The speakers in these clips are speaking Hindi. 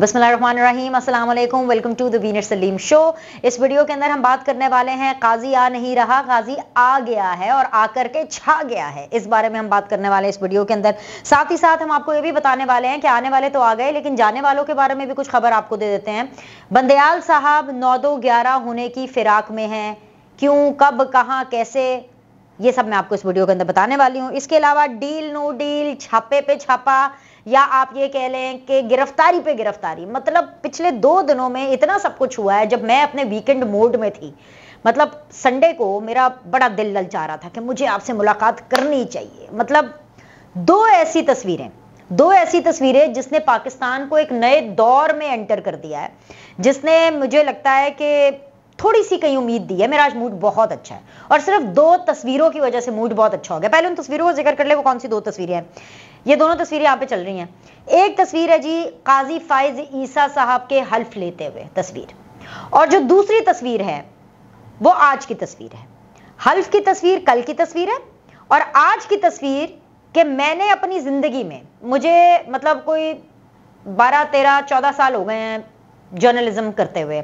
बसमीम welcome to the winner Salim show इस वीडियो के अंदर हम बात करने वाले हैं काजी आ नहीं रहा काजी आ गया है और आकर के छा गया है इस बारे में हम बात करने वाले हैं इस वीडियो के अंदर साथ ही साथ हम आपको ये भी बताने वाले हैं कि आने वाले तो आ गए लेकिन जाने वालों के बारे में भी कुछ खबर आपको दे देते हैं बंदयाल साहब नौ दो ग्यारह होने की फिराक में है क्यों कब कहाँ कैसे ये सब मैं आपको इस वीडियो के अंदर बताने वाली हूँ इसके अलावा डील नो डील छापे पे छापा या आप ये कह लें कि गिरफ्तारी पे गिरफ्तारी मतलब पिछले दो दिनों में इतना सब कुछ हुआ है जब मैं अपने वीकेंड मोड में थी मतलब संडे को मेरा बड़ा दिल ललचा रहा था कि मुझे आपसे मुलाकात करनी चाहिए मतलब दो ऐसी तस्वीरें दो ऐसी तस्वीरें जिसने पाकिस्तान को एक नए दौर में एंटर कर दिया है जिसने मुझे लगता है कि थोड़ी सी कहीं उम्मीद दी है मेरा आज मूड बहुत अच्छा है और सिर्फ दो तस्वीरों की वजह से मूड बहुत अच्छा हो गया पहले उन तस्वीरों का जिक्र कर ले वो कौन सी दो तस्वीरें हैं ये दोनों तस्वीरें यहाँ पे चल रही हैं एक तस्वीर है जी काजी फाइज ईसा साहब के हल्फ लेते हुए तस्वीर और जो दूसरी तस्वीर है वो आज की तस्वीर है हल्फ की तस्वीर कल की तस्वीर है और आज की तस्वीर कि मैंने अपनी ज़िंदगी में मुझे मतलब कोई बारह तेरह चौदह साल हो गए हैं जर्नलिज्म करते हुए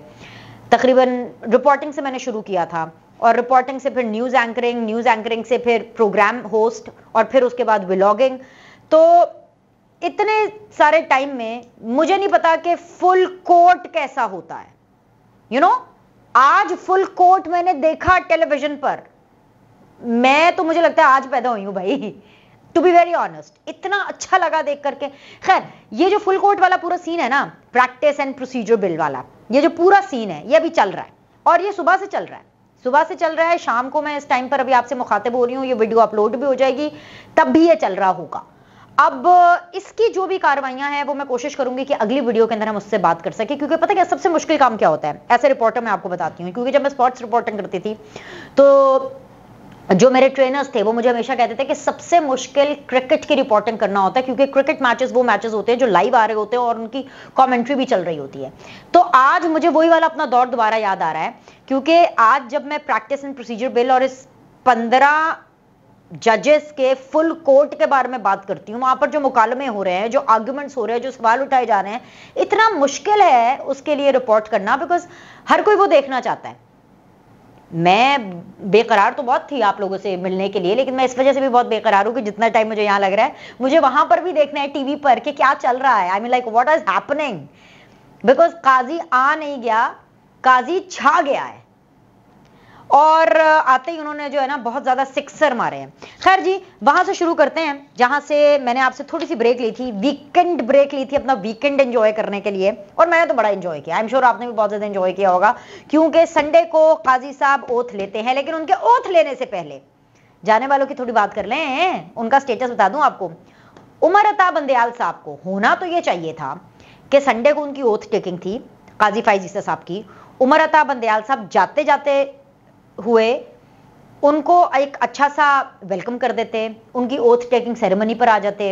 तकरीबन रिपोर्टिंग से मैंने शुरू किया था और रिपोर्टिंग से फिर न्यूज एंकरिंग न्यूज एंकरिंग से फिर प्रोग्राम होस्ट और फिर उसके बाद व्लॉगिंग तो इतने सारे टाइम में मुझे नहीं पता कि फुल कोर्ट कैसा होता है यू you नो know, आज फुल कोर्ट मैंने देखा टेलीविजन पर मैं तो मुझे लगता है आज पैदा हुई हूं भाई टू बी वेरी ऑनेस्ट इतना अच्छा लगा देख करके खैर ये जो फुल कोर्ट वाला पूरा सीन है ना प्रैक्टिस एंड प्रोसीजर बिल वाला ये जो पूरा सीन है ये अभी चल रहा है और ये सुबह से चल रहा है सुबह से चल रहा है शाम को मैं इस टाइम पर अभी आपसे मुखातिब हो रही हूँ ये वीडियो अपलोड भी हो जाएगी तब भी ये चल रहा होगा अब इसकी जो भी कार्रवाइयां हैं वो मैं कोशिश करूंगी कि अगली वीडियो के अंदर हम उससे बात कर सके क्योंकि पता क्या सबसे मुश्किल काम क्या होता है ऐसे रिपोर्टर मैं आपको बताती हूँ क्योंकि जब मैं स्पोर्ट्स रिपोर्टिंग करती थी तो जो मेरे ट्रेनर्स थे वो मुझे हमेशा कहते थे कि सबसे मुश्किल क्रिकेट की रिपोर्टिंग करना होता है क्योंकि क्रिकेट मैचेस वो मैचेस होते हैं जो लाइव आ रहे होते हैं और उनकी कमेंट्री भी चल रही होती है तो आज मुझे वही वाला अपना दौर दोबारा याद आ रहा है क्योंकि आज जब मैं प्रैक्टिस एंड प्रोसीजर बिल और इस पंद्रह जजेस के फुल कोर्ट के बारे में बात करती हूँ वहां पर जो मुकालमे हो रहे हैं जो आर्ग्यूमेंट्स हो रहे हैं जो सवाल उठाए जा रहे हैं इतना मुश्किल है उसके लिए रिपोर्ट करना बिकॉज हर कोई वो देखना चाहता है मैं बेकरार तो बहुत थी आप लोगों से मिलने के लिए लेकिन मैं इस वजह से भी बहुत बेकरार हूँ कि जितना टाइम मुझे यहाँ लग रहा है मुझे वहां पर भी देखना है टीवी पर कि क्या चल रहा है I mean like what is happening because Qazi आ नहीं गया काजी छा गया है और आते ही उन्होंने जो है ना बहुत ज़्यादा सिक्सर मारे हैं खैर जी वहां से शुरू करते हैं जहां से मैंने आपसे थोड़ी सी ब्रेक ली थी वीकेंड ब्रेक ली थी अपना वीकेंड एंजॉय करने के लिए और मैंने तो बड़ा एंजॉय किया आई एम श्योर आपने भी बहुत ज़्यादा एंजॉय किया होगा क्योंकि संडे को काजी साहब ओथ लेते हैं लेकिन उनके ओथ लेने से पहले जाने वालों की थोड़ी बात कर ले उनका स्टेटस बता दूँ आपको उमर अता बंदयाल साहब को होना तो यह चाहिए था कि संडे को उनकी ओथ टेकिंग थी काजी फाइजी साहब की उमर अता बंदयाल साहब जाते जाते हुए उनको एक अच्छा सा वेलकम कर देते उनकी ओथ टेकिंग सेरेमनी पर आ जाते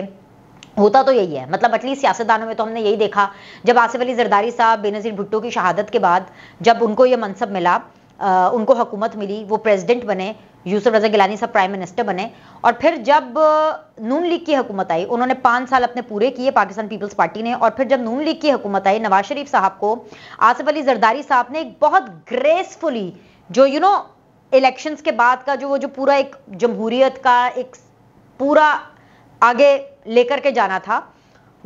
होता तो यही है मतलब अटली सियासतदानों में तो हमने यही देखा जब आसिफ अली जरदारी साहब बेनज़ीर भुट्टो की शहादत के बाद जब उनको ये मनसब मिला आ, उनको हुकूमत मिली वो प्रेसिडेंट बने यूसुफ रजा गिलानी साहब प्राइम मिनिस्टर बने और फिर जब नून लीग की हुकूमत आई उन्होंने पाँच साल अपने पूरे किए पाकिस्तान पीपल्स पार्टी ने और फिर जब नून लीग की हुकूमत आई नवाज शरीफ साहब को आसिफ अली जरदारी साहब ने एक बहुत ग्रेसफुली जो you you know know, elections के बाद का जो वो जो पूरा एक जमहूरियत का एक पूरा आगे लेकर के जाना था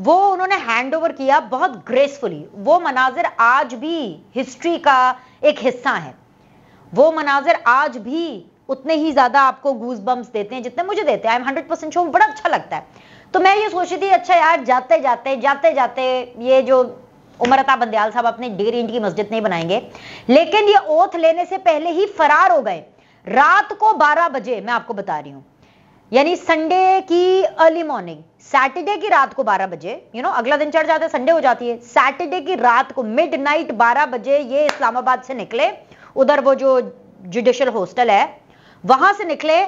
वो उन्होंने हैंड ओवर किया बहुत ग्रेसफुली वो मनाजिर आज भी हिस्ट्री का एक हिस्सा है वो मनाजिर आज भी उतने ही ज्यादा आपको गूज बम्स देते हैं जितने मुझे देते हैं I am hundred percent show बड़ा अच्छा लगता है तो मैं ये सोच रही थी अच्छा यार जाते जाते जाते जाते ये जो उमर अता बंदयाल साहब अपने डेढ़ इंट की मस्जिद नहीं बनाएंगे लेकिन ये ओथ लेने से पहले ही फरार हो गए रात को 12 बजे मैं आपको बता रही हूँ यानी संडे की अर्ली मॉर्निंग सैटरडे की रात को 12 बजे यू नो अगला दिन चढ़ जाते संडे हो जाती है सैटरडे की रात को मिड नाइट बारह बजे ये इस्लामाबाद से निकले उधर वो जो जुडिशियल हॉस्टल है वहां से निकले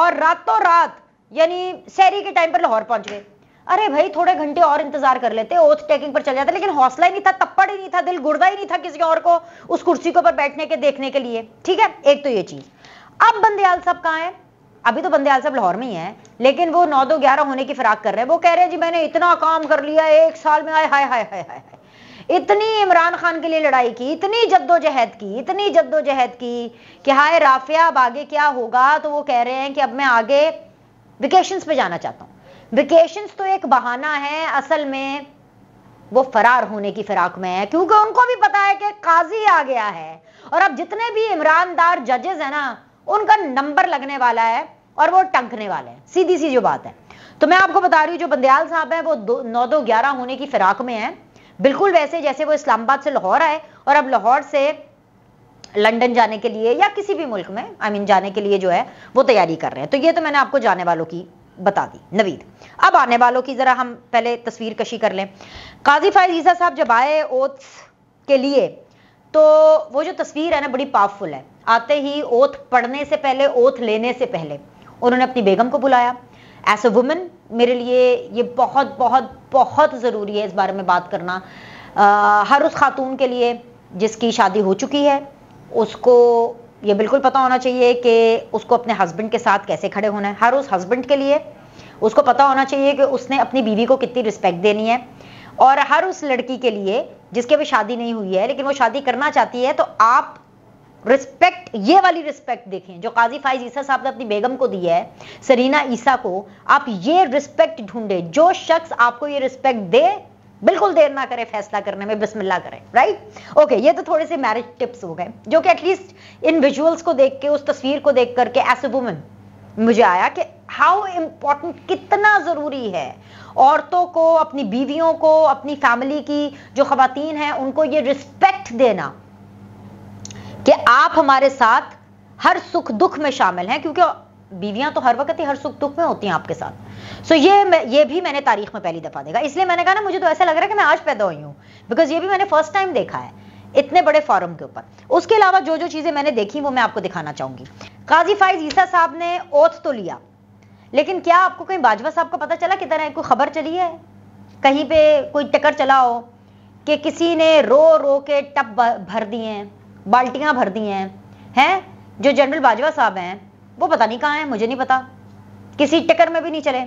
और रातों रात यानी शहरी के टाइम पर लाहौर पहुंच गए अरे भाई थोड़े घंटे और इंतजार कर लेते ओथ टेकिंग पर चले जाते लेकिन हौसला ही नहीं था तप्पड़ ही नहीं था दिल गुर्दा ही नहीं था किसी और को उस कुर्सी के ऊपर बैठने के देखने के लिए ठीक है एक तो ये चीज अब बंदयाल साहब कहाँ है अभी तो बंदयाल साहब लाहौर में ही है लेकिन वो नौ दो ग्यारह होने की फिराक कर रहे हैं वो कह रहे हैं जी मैंने इतना काम कर लिया एक साल में आए हाय हाय हाय हाय इतनी इमरान खान के लिए लड़ाई की इतनी जद्दोजहद की इतनी जद्दोजहद की कि हाय राफिया अब आगे क्या होगा तो वो कह रहे हैं कि अब मैं आगे वेकेशन पे जाना चाहता हूं वेकेशन तो एक बहाना है असल में वो फरार होने की फिराक में है क्योंकि उनको भी पता है कि काजी आ गया है और अब जितने भी इमरानदार जजेस है ना उनका नंबर लगने वाला है और वो टंकने वाले हैं सीधी सी जो बात है तो मैं आपको बता रही हूँ जो बंदयाल साहब है वो दो, नौ दो ग्यारह होने की फिराक में है बिल्कुल वैसे जैसे वो इस्लामाबाद से लाहौर आए और अब लाहौर से लंदन जाने के लिए या किसी भी मुल्क में आई I मीन mean जाने के लिए जो है वो तैयारी कर रहे हैं तो ये तो मैंने आपको जाने वालों की बता दी नवीद अब आने वालों की ज़रा हम पहले तस्वीर कशी कर लें काजी फायज ईसा साहब जब आए ओथ के लिए तो वो जो तस्वीर है ना बड़ी पावरफुल है आते ही ओथ पढ़ने से पहले ओथ लेने से पहले उन्होंने अपनी बेगम को बुलाया एस ए वुमेन मेरे लिए ये बहुत बहुत बहुत ज़रूरी है इस बारे में बात करना आ, हर उस खातून के लिए जिसकी शादी हो चुकी है उसको ये बिल्कुल पता होना चाहिए कि उसको अपने हस्बैंड के साथ कैसे खड़े होना है हर उस हस्बैंड के लिए उसको पता होना चाहिए कि उसने अपनी बीवी को कितनी रिस्पेक्ट देनी है और हर उस लड़की के लिए जिसके अभी शादी नहीं हुई है लेकिन वो शादी करना चाहती है तो आप रिस्पेक्ट ये वाली रिस्पेक्ट देखें जो काजी फाइज ईसा साहब ने अपनी बेगम को दी है सरीना ईसा को आप ये रिस्पेक्ट ढूंढे जो शख्स आपको ये रिस्पेक्ट दे बिल्कुल देर ना करें फैसला करने में बिस्मिल्लाह करें राइट ओके ये तो थोड़े से मैरिज टिप्स हो गए जो कि एटलीस्ट इन विजुअल्स को देख के उस तस्वीर को देख करके एज ए वुमेन मुझे आया कि हाउ इम्पॉर्टेंट कितना ज़रूरी है औरतों को अपनी बीवियों को अपनी फैमिली की जो खातन हैं उनको ये रिस्पेक्ट देना कि आप हमारे साथ हर सुख दुख में शामिल हैं क्योंकि बीवियां तो हर वक्त ही हर सुख दुख में होती हैं आपके साथ सो ये ये भी मैंने तारीख में पहली दफ़ा देखा इसलिए मैंने कहा ना मुझे तो ऐसा लग रहा है कि मैं आज पैदा हुई हूँ बिकॉज ये भी मैंने फर्स्ट टाइम देखा है इतने बड़े फॉरम के ऊपर उसके अलावा जो जो चीज़ें मैंने देखी वो मैं आपको दिखाना चाहूंगी काजी फाइज ईसा साहब ने ओथ तो लिया लेकिन क्या आपको कहीं बाजवा साहब का पता चला कि तरह कोई खबर चली है कहीं पे कोई टक्कर चला हो कि किसी ने रो रो के टप भर दिए हैं बाल्टियां भर दी हैं हैं जो जनरल बाजवा साहब हैं वो पता नहीं कहाँ हैं मुझे नहीं पता किसी टक्कर में भी नहीं चले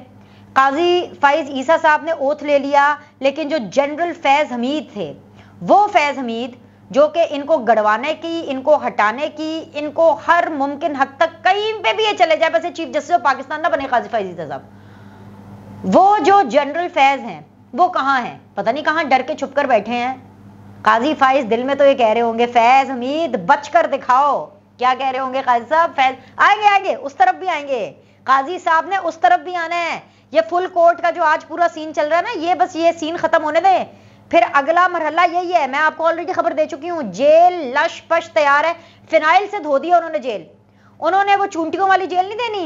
काजी फैज़ ईसा साहब ने ओथ ले लिया लेकिन जो जनरल फैज़ हमीद थे वो फैज़ हमीद जो कि इनको गड़वाने की इनको हटाने की इनको हर मुमकिन हद तक कहीं पे भी ये चले जाए वैसे चीफ जस्टिस ऑफ पाकिस्तान ना बने काजी फैज़ ईसा साहब वो जो जनरल फैज़ हैं वो कहाँ हैं पता नहीं कहाँ डर के छुप कर बैठे हैं काजी फैज़ दिल में तो ये कह रहे होंगे फैज़ हमीद बच कर दिखाओ क्या कह रहे होंगे काजी साहब फैज आएंगे आएंगे उस तरफ भी आएंगे काजी साहब ने उस तरफ भी आना है ये फुल कोर्ट का जो आज पूरा सीन चल रहा है ना ये बस ये सीन खत्म होने दें फिर अगला मरहला यही है मैं आपको ऑलरेडी खबर दे चुकी हूं जेल लश पश तैयार है फिनाइल से धो दिया उन्होंने जेल उन्होंने वो चूंटियों वाली जेल नहीं देनी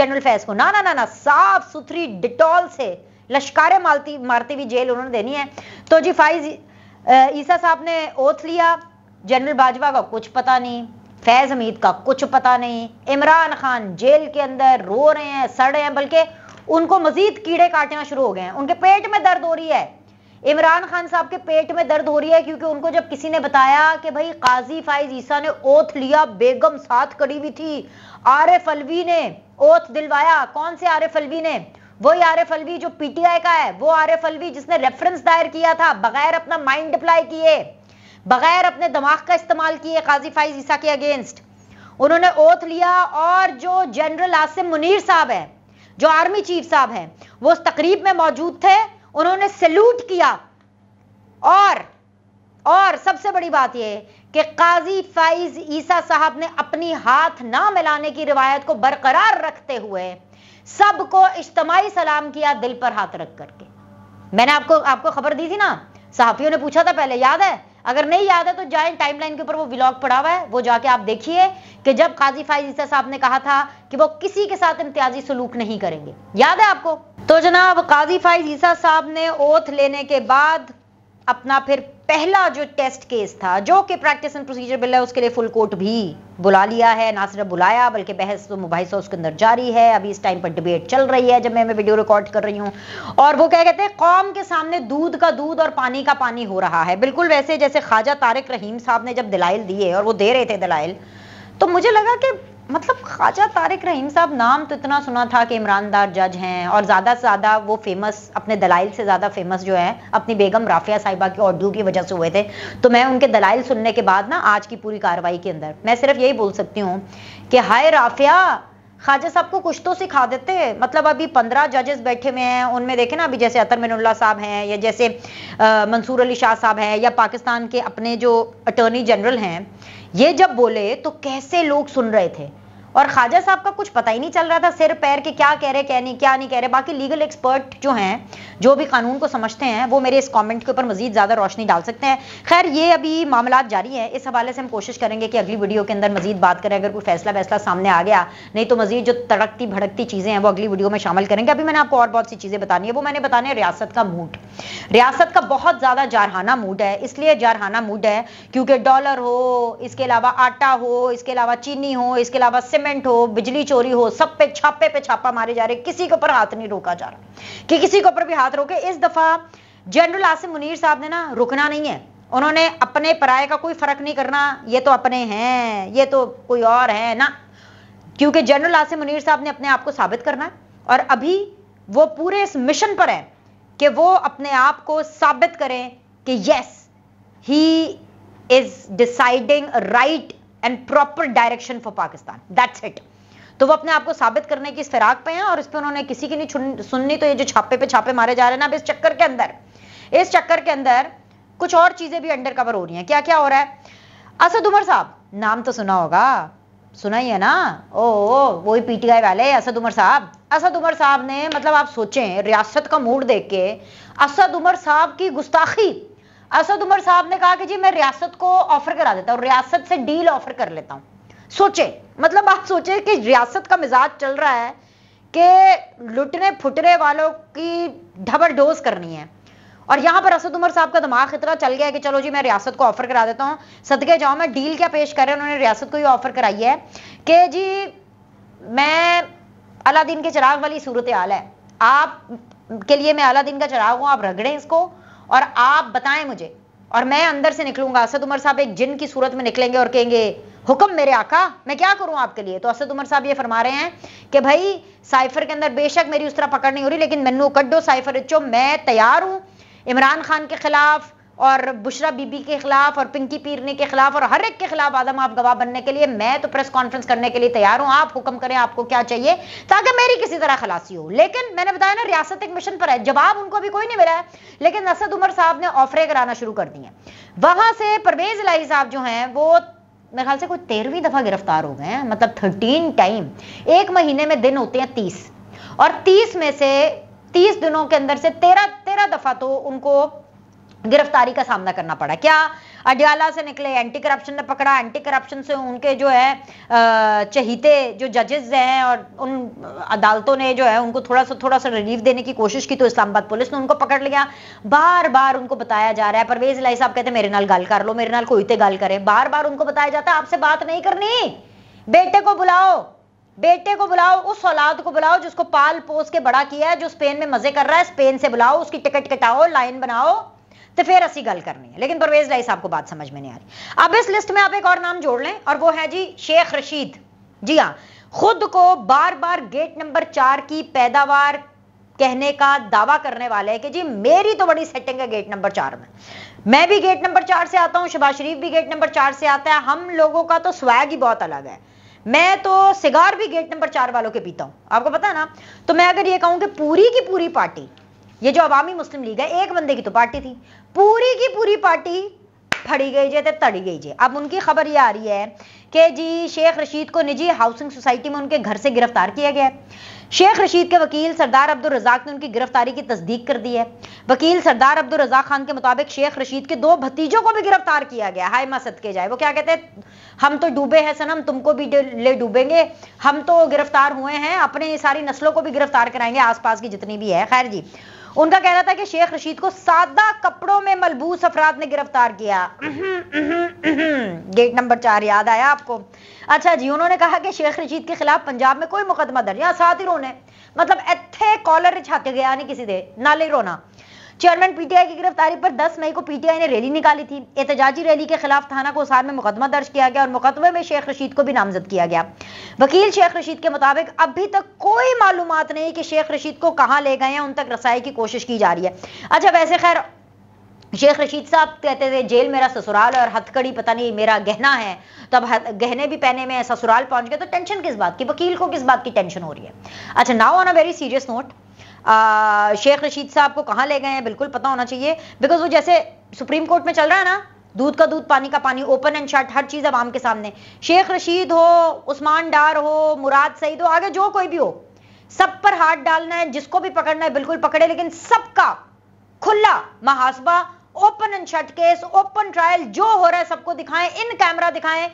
जनरल फैज को ना ना ना ना साफ सुथरी डिटॉल से लश्कारे मारती मारती हुई जेल उन्होंने देनी है तो जी फाइज ईसा साहब ने ओथ लिया जनरल बाजवा का कुछ पता नहीं फैज हमीद का कुछ पता नहीं इमरान खान जेल के अंदर रो रहे हैं सड़ रहे हैं बल्कि उनको मजीद कीड़े काटना शुरू हो गए हैं उनके पेट में दर्द हो रही है इमरान खान साहब के पेट में दर्द हो रही है क्योंकि उनको जब किसी ने बताया कि भाई काजी फाइज ईसा ने ओथ लिया बेगम साथ खड़ी हुई थी एफ अलवी ने ओथ दिलवाया कौन से एफ अलवी ने वही एफ अलवी जो पीटीआई का है वो एफ अलवी जिसने रेफरेंस दायर किया था बगैर अपना माइंड अप्लाई किए बगैर अपने दिमाग का इस्तेमाल किए काजी फाइज ईसा के अगेंस्ट उन्होंने ओथ लिया और जो जनरल आसिम मुनीर साहब है जो आर्मी चीफ साहब हैं वो उस तकरीब में मौजूद थे उन्होंने सल्यूट किया और और सबसे बड़ी बात यह कि काजी फाइज ईसा साहब ने अपनी हाथ ना मिलाने की रिवायत को बरकरार रखते हुए सबको इज्तमाही सलाम किया दिल पर हाथ रख करके मैंने आपको आपको खबर दी थी ना साहफियों ने पूछा था पहले याद है अगर नहीं याद है तो जाए टाइमलाइन के ऊपर वो व्लॉग पड़ा हुआ है वो जाके आप देखिए कि जब काजी फाइज ईसा साहब ने कहा था कि वो किसी के साथ इम्तियाजी सलूक नहीं करेंगे याद है आपको तो जनाब काजी फाइज ईसा साहब ने ओथ लेने के बाद अपना फिर पहला जो टेस्ट केस था जो कि प्रैक्टिस एंड प्रोसीजर बिल है उसके लिए फुल कोर्ट भी बुला लिया है ना सिर्फ बुलाया बल्कि बहस तो मुबासा उसके अंदर जारी है अभी इस टाइम पर डिबेट चल रही है जब मैं वीडियो रिकॉर्ड कर रही हूँ और वो क्या कहते हैं कौम के सामने दूध का दूध और पानी का पानी हो रहा है बिल्कुल वैसे जैसे ख्वाजा तारक रहीम साहब ने जब दलाइल दिए और वो दे रहे थे दलाइल तो मुझे लगा कि मतलब ख्वाजा तारिक रहीम साहब नाम तो इतना सुना था कि इमरानदार जज हैं और ज़्यादा से ज़्यादा वो फेमस अपने दलाइल से ज़्यादा फेमस जो है अपनी बेगम राफिया साहिबा की उर्दू की वजह से हुए थे तो मैं उनके दलाइल सुनने के बाद ना आज की पूरी कार्रवाई के अंदर मैं सिर्फ यही बोल सकती हूँ कि हाय राफिया ख्वाजा साहब को कुछ तो सिखा देते मतलब अभी पंद्रह जजेस बैठे हुए हैं उनमें देखे ना अभी जैसे अतर मिनुल्ला साहब हैं या जैसे मंसूर अली शाह साहब हैं या पाकिस्तान के अपने जो अटर्नी जनरल हैं ये जब बोले तो कैसे लोग सुन रहे थे और ख्वाजा साहब का कुछ पता ही नहीं चल रहा था सिर पैर के क्या कह रहे क्या नहीं क्या नहीं कह रहे बाकी लीगल एक्सपर्ट जो हैं जो भी कानून को समझते हैं वो मेरे इस कमेंट के ऊपर मजीद ज़्यादा रोशनी डाल सकते हैं खैर ये अभी मामला जारी है इस हवाले से हम कोशिश करेंगे कि अगली वीडियो के अंदर मजीद बात करें अगर कोई फैसला वैसला सामने आ गया नहीं तो मजीद जो तड़कती भड़कती चीज़ें हैं वो अगली वीडियो में शामिल करेंगे अभी मैंने आपको और बहुत सी चीज़ें बतानी है वो मैंने बताने रियासत का मूड रियासत का बहुत ज़्यादा जारहाना मूड है इसलिए जारहाना मूड है क्योंकि डॉलर हो इसके अलावा आटा हो इसके अलावा चीनी हो इसके अलावा सिमेंट अरेंजमेंट हो बिजली चोरी हो सब पे छापे पे छापा मारे जा रहे किसी के ऊपर हाथ नहीं रोका जा रहा कि किसी के ऊपर भी हाथ रोके इस दफा जनरल आसिम मुनीर साहब ने ना रुकना नहीं है उन्होंने अपने पराये का कोई फर्क नहीं करना ये तो अपने हैं ये तो कोई और है ना क्योंकि जनरल आसिम मुनीर साहब ने अपने आप को साबित करना है और अभी वो पूरे इस मिशन पर है कि वो अपने आप को साबित करें कि yes he is deciding right and proper direction for Pakistan that's it तो वो अपने आप को साबित करने की इस फिराक पे हैं और इस पर उन्होंने किसी की नहीं सुननी तो ये जो छापे पे छापे मारे जा रहे हैं ना अब इस चक्कर के अंदर इस चक्कर के अंदर कुछ और चीजें भी अंडर कवर हो रही हैं क्या क्या हो रहा है असद उमर साहब नाम तो सुना होगा सुना ही है ना ओ, वो ही पीटीआई वाले असद उमर साहब असद उमर साहब ने मतलब आप सोचें रियासत का मूड देख के असद उमर साहब की गुस्ताखी असद उमर साहब ने कहा कि जी मैं रियासत को ऑफर करा देता हूँ रियासत से डील ऑफर कर लेता हूँ सोचे मतलब आप सोचे कि रियासत का मिजाज चल रहा है कि लुटने फुटने वालों की ढबर डोज करनी है और यहाँ पर असद उमर साहब का दिमाग इतना चल गया कि चलो जी मैं रियासत को ऑफर करा देता हूँ सदके जाओ मैं डील क्या पेश कर रहे हैं उन्होंने रियासत को ये ऑफर कराई है कि जी मैं अलादीन के चिराग वाली सूरत हाल है आप के लिए मैं अलादीन का चिराग हूँ आप रगड़े इसको और आप बताएं मुझे और मैं अंदर से निकलूंगा असद उमर साहब एक जिन की सूरत में निकलेंगे और कहेंगे हुक्म मेरे आका मैं क्या करूं आपके लिए तो असद उमर साहब ये फरमा रहे हैं कि भाई साइफर के अंदर बेशक मेरी उस तरह पकड़ नहीं हो रही लेकिन मैनू कड्डो साइफर चो मैं तैयार हूं इमरान खान के खिलाफ और बुशरा बीबी के खिलाफ और पिंकी पीरने के खिलाफ और हर एक के खिलाफ आदम आप गवाह बनने के लिए मैं तो प्रेस कॉन्फ्रेंस करने के लिए तैयार हूं आप हुक्म करें आपको क्या चाहिए ताकि मेरी किसी तरह खलासी हो लेकिन मैंने बताया ना रियासत एक मिशन पर है जवाब उनको अभी कोई नहीं मिला है लेकिन असद उमर साहब ने ऑफरे कराना शुरू कर दी है वहां से परवेज इलाही साहब जो है वो मेरे ख्याल से कोई तेरहवीं दफा गिरफ्तार हो गए हैं मतलब थर्टीन टाइम एक महीने में दिन होते हैं तीस और तीस में से तीस दिनों के अंदर से तेरह तेरह दफा तो उनको गिरफ्तारी का सामना करना पड़ा क्या अडियाला से निकले एंटी करप्शन ने पकड़ा एंटी करप्शन से उनके जो है चहीते जो जजेस हैं और उन अदालतों ने जो है उनको थोड़ा सा थोड़ा सा रिलीफ देने की कोशिश की तो इस्लामाबाद पुलिस ने उनको पकड़ लिया बार बार उनको बताया जा रहा है परवेज लाई साहब कहते मेरे नाल गाल कर लो मेरे नाल कोईते गाल करे बार बार उनको बताया जाता है आपसे बात नहीं करनी बेटे को बुलाओ बेटे को बुलाओ उस औलाद को बुलाओ जिसको पाल पोस के बड़ा किया है जो स्पेन में मजे कर रहा है स्पेन से बुलाओ उसकी टिकट कटाओ लाइन बनाओ तो फिर असी गल करनी है लेकिन परवेज लाई साहब को बात समझ में नहीं आ रही अब इस लिस्ट में आप एक और नाम जोड़ लें और वो है जी शेख रशीद जी हाँ खुद को बार बार गेट नंबर चार की पैदावार कहने का दावा करने वाले हैं कि जी मेरी तो बड़ी सेटिंग है गेट नंबर चार में मैं भी गेट नंबर चार से आता हूँ शबाज शरीफ भी गेट नंबर चार से आता है हम लोगों का तो स्वैग ही बहुत अलग है मैं तो सिगार भी गेट नंबर चार वालों के पीता हूं आपको पता है ना तो मैं अगर ये कहूं कि पूरी की पूरी पार्टी ये जो अवामी मुस्लिम लीग है एक बंदे की तो पार्टी थी पूरी की पूरी पार्टी फड़ी गई जे तड़ी गई जे अब उनकी खबर ये आ रही है कि जी शेख रशीद को निजी हाउसिंग सोसाइटी में उनके घर से गिरफ्तार किया गया है शेख रशीद के वकील सरदार अब्दुल रजाक ने उनकी गिरफ्तारी की तस्दीक कर दी है वकील सरदार अब्दुल रजाक खान के मुताबिक शेख रशीद के दो भतीजों को भी गिरफ्तार किया गया हाय मसद के जाए वो क्या कहते हैं हम तो डूबे हैं सनम तुमको भी ले डूबेंगे हम तो गिरफ्तार हुए हैं अपने सारी नस्लों को भी गिरफ्तार कराएंगे आसपास की जितनी भी है खैर जी उनका कहना था कि शेख रशीद को सादा कपड़ों में मलबूस अफराद ने गिरफ्तार किया हम्म, हम्म, गेट नंबर चार याद आया आपको अच्छा जी उन्होंने कहा कि शेख रशीद के खिलाफ पंजाब में कोई मुकदमा दर्ज यहाँ ही रोने मतलब एथे कॉलर छाके गया नहीं किसी दे नाले रोना चेयरमैन पीटीआई की गिरफ्तारी पर 10 मई को पीटीआई ने रैली निकाली थी एहतजाजी रैली के खिलाफ थाना सार में मुकदमा दर्ज किया गया और मुकदमे में शेख रशीद को भी नामजद किया गया वकील शेख रशीद के मुताबिक अभी तक कोई मालूम नहीं कि शेख रशीद को कहां ले गए हैं उन तक रसाई की कोशिश की जा रही है अच्छा वैसे खैर शेख रशीद साहब कहते थे जेल मेरा ससुराल और हथकड़ी पता नहीं मेरा गहना है तो अब गहने भी पहने में ससुराल पहुंच गए तो टेंशन किस बात की वकील को किस बात की टेंशन हो रही है अच्छा now on a very serious note Sheikh Rashid साहब को कहाँ ले गए हैं बिल्कुल पता होना चाहिए बिकॉज वो जैसे सुप्रीम कोर्ट में चल रहा है ना दूध का दूध पानी का पानी ओपन एंड शट हर चीज आवाम के सामने शेख रशीद हो उस्मान डार हो मुराद सईद हो आगे जो कोई भी हो सब पर हाथ डालना है जिसको भी पकड़ना है बिल्कुल पकड़े लेकिन सबका खुला महासभा open and shut case open trial जो हो रहा है सबको दिखाएं इन कैमरा दिखाएं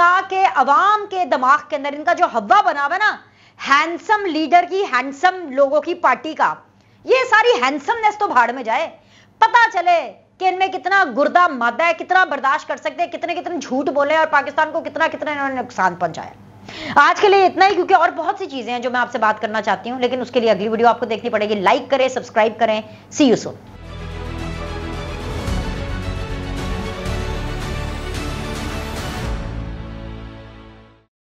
ताकि अवाम के दिमाग के अंदर इनका जो हवा बना हुआ ना हैंडसम लीडर की हैंडसम लोगों की पार्टी का ये सारी हैंडसमनेस तो भाड़ में जाए पता चले कि इनमें कितना गुर्दा मादा है कितना बर्दाश्त कर सकते हैं कितने कितने झूठ बोले और पाकिस्तान को कितना कितना इन्होंने नुकसान पहुंचाया आज के लिए इतना ही क्योंकि और बहुत सी चीजें हैं जो मैं आपसे बात करना चाहती हूं लेकिन उसके लिए अगली वीडियो आपको देखनी पड़ेगी लाइक करें सब्सक्राइब करें सी यू सोन